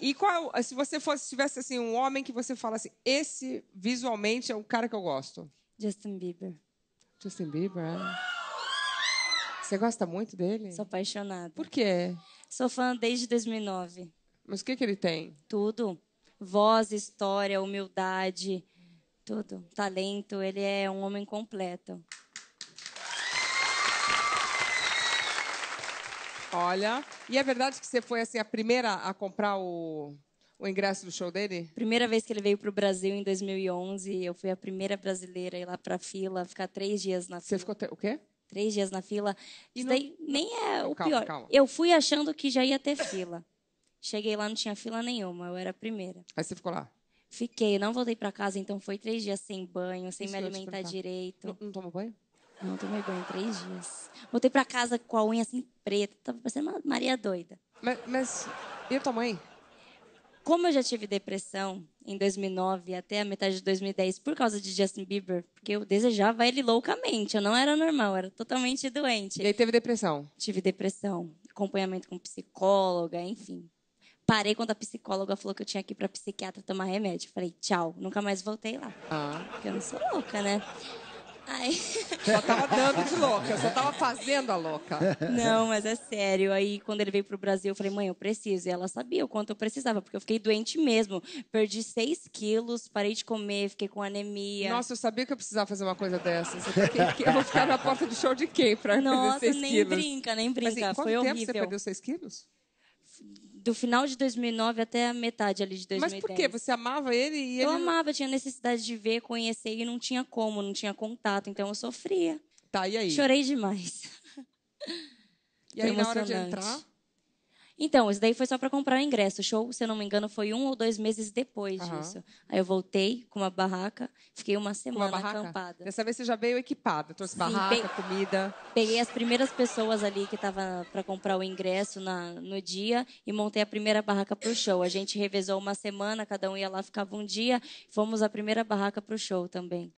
E qual, se você fosse, tivesse assim, um homem que você fala assim, esse visualmente é o cara que eu gosto? Justin Bieber. Justin Bieber, é. Você gosta muito dele? Sou apaixonada. Por quê? Sou fã desde 2009. Mas o que, que ele tem? Tudo. Voz, história, humildade, tudo. Talento. Ele é um homem completo. Olha, e é verdade que você foi assim a primeira a comprar o, o ingresso do show dele? Primeira vez que ele veio para o Brasil em 2011, eu fui a primeira brasileira a ir lá para a fila, ficar três dias na fila. Você ficou o quê? Três dias na fila. E Isso não... daí nem é o calma, pior. Calma. Eu fui achando que já ia ter fila. Cheguei lá, não tinha fila nenhuma, eu era a primeira. Aí você ficou lá? Fiquei, não voltei para casa, então foi três dias sem banho, sem Isso me alimentar direito. Não, não tomou banho? Não tomei banho três dias. Voltei para casa com a unha assim preta, tava parecendo uma Maria doida. Mas, mas e a tua mãe? Como eu já tive depressão em 2009 até a metade de 2010 por causa de Justin Bieber, porque eu desejava ele loucamente, eu não era normal, eu era totalmente doente. E aí teve depressão? Tive depressão, acompanhamento com psicóloga, enfim. Parei quando a psicóloga falou que eu tinha que ir para psiquiatra tomar remédio. Falei, tchau, nunca mais voltei lá. Ah. Porque eu não sou louca, né? Só tava dando de louca, só tava fazendo a louca. Não, mas é sério. Aí quando ele veio pro Brasil, eu falei, mãe, eu preciso. E ela sabia o quanto eu precisava, porque eu fiquei doente mesmo. Perdi 6 quilos, parei de comer, fiquei com anemia. Nossa, eu sabia que eu precisava fazer uma coisa dessas. Eu vou ficar na porta do show de quem pra Nossa, perder 6 quilos? Nossa, nem brinca, nem brinca. Mas, assim, Foi quanto tempo você perdeu 6 quilos? do final de 2009 até a metade ali de 2010. Mas por quê? Você amava ele e ele... Eu amava, tinha necessidade de ver, conhecer e não tinha como, não tinha contato, então eu sofria. Tá, e aí? Chorei demais. E aí, na hora de entrar? Então, isso daí foi só para comprar o ingresso. O show, se eu não me engano, foi um ou dois meses depois uhum. disso. Aí eu voltei com uma barraca, fiquei uma semana uma barraca? acampada. Dessa vez você já veio equipada, trouxe Sim, barraca, comida. Peguei as primeiras pessoas ali que estavam para comprar o ingresso na, no dia e montei a primeira barraca para o show. A gente revezou uma semana, cada um ia lá, ficava um dia. Fomos a primeira barraca para o show também.